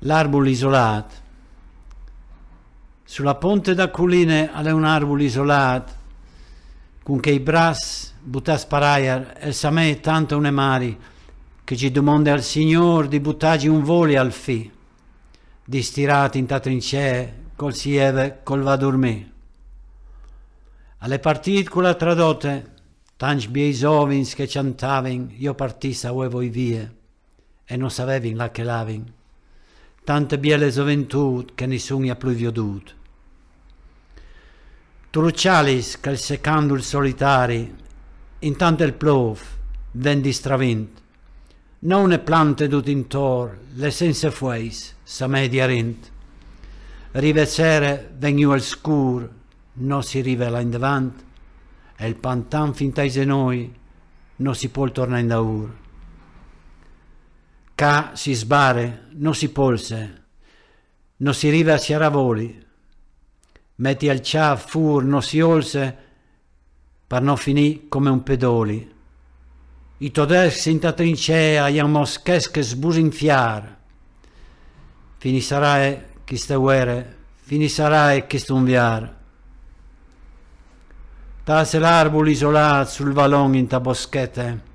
l'arbolo isolato. Sulla ponte da colline è un arbolo isolato, con che i bras buttas paraia e sa me tanto un mari che ci domande al Signor di buttarci un voli al fi, di stirati in ta trincea col sieve col va a dormire. Alle partite con la tradotte, tanti biei sovins che cantavin, io partissa sa uevo i vie, e non savevin la che lavin tante bielle soventut che nessun ha più viodut. Trucialis, che il solitari, intanto il plov, ven distravint, non è plante dut intor, le senza fueis, sa media rent. Rivesere veniu al scur, non si rivela in davant, e il pantan fintaise noi, non si può tornare in daur ca si sbare, non si polse, non si rive a siaravoli, metti al cia fur, non si olse, per non finì come un pedoli. I todeschi in ta trincea, i moschesche sbusinfiar. Fini sarai chi ste guerre, fini sarai chi stunviar. Tase l'arbol isolat sul valon in ta boschette,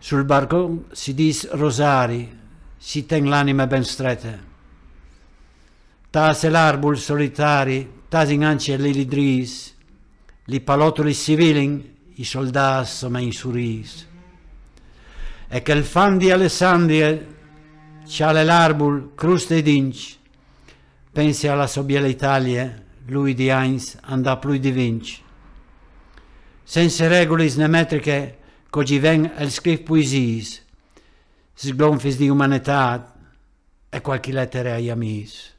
sul barcone si dice rosari, si ten l'anima ben stretta. Tase l'arbol solitari, tase inganci le lidris, li palotoli civilin, i soldati sono in suris. E che il fan di Alessandria, ciale l'arbol, cruste ed inci, pensi alla sobiela Italia, lui di Ains andà più di vinci. Senza regole snemetriche, Cogivent, el scriu poesies, les di umanità e qualche lettera agli amici.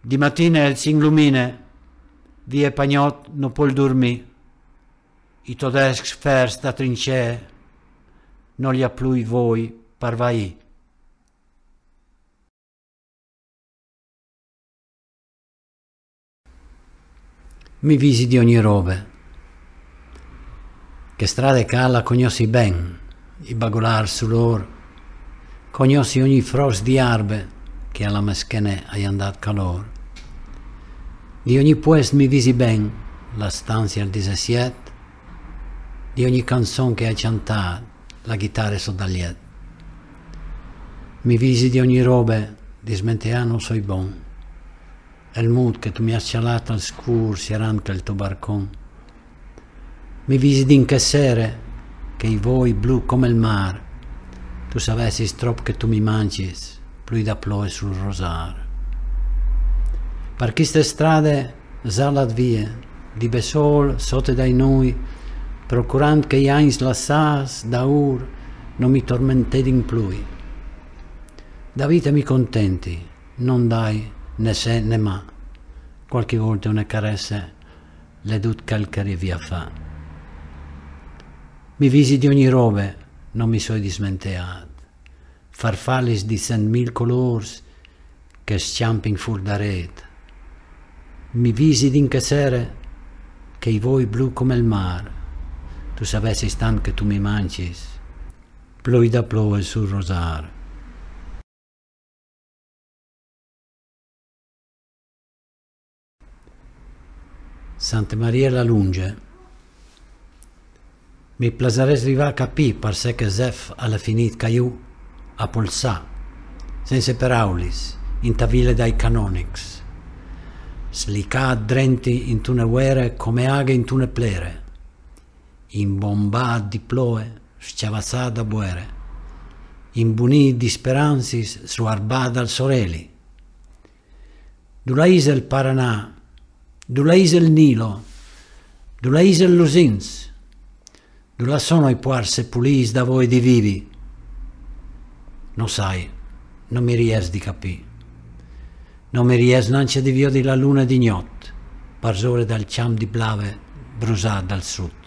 Di mattina el s'inglumina, via Pagnot non può dormire, i tedeschi fers da trincee, non li applui voi parvai. Mi visi di ogni roba che strade cala cognosi ben, i bagolar su lor, cognosi ogni frost di arbe che alla meschene hai andat calor. Di ogni puest mi visi ben la stanza al 17, di ogni canzon che hai cantat la chitarra sodagliet. Mi visi di ogni robe, di smenteano soi bon, e il mood che tu mi hai cialato al scur si arranca il tuo barcon mi visi d'incassere, che i voi blu come il mar, tu savessi strop che tu mi mancis, pluida ploe sul rosar. Per queste strade salat vie, di besol sote dai noi, procurant che iains lassas da ur, non mi tormented in plui. Da vita mi contenti, non dai né se né ma, qualche volta una caresse, le dut calcare via fa. Mi visi di ogni robe, non mi soi dismenteat. Farfallis di cent mil colors che sciamping fur rete. Mi visi d'incassere che i voi blu come il mar. Tu sapessi stan che tu mi mangi, Ploida ploe sul rosar. Santa Maria la Lunge Mais plazarez riva capì parce che Zef alla finit caiu a polsà, senza peraulis, intavile dai canonics. Slicà drenti in tune guerre come aghe in tune plere, imbombà di ploe, sciavassà da boere, imbunì di speranzis su dal soreli. Dula isel Paranà, dula isel Nilo, dula isel Lusins, dove sono i puarse pulis da voi di vivi? Non sai, non mi ries di capì. Non mi ries nance di vio di la luna di gnot, parzore dal ciam di blave brusà dal sud.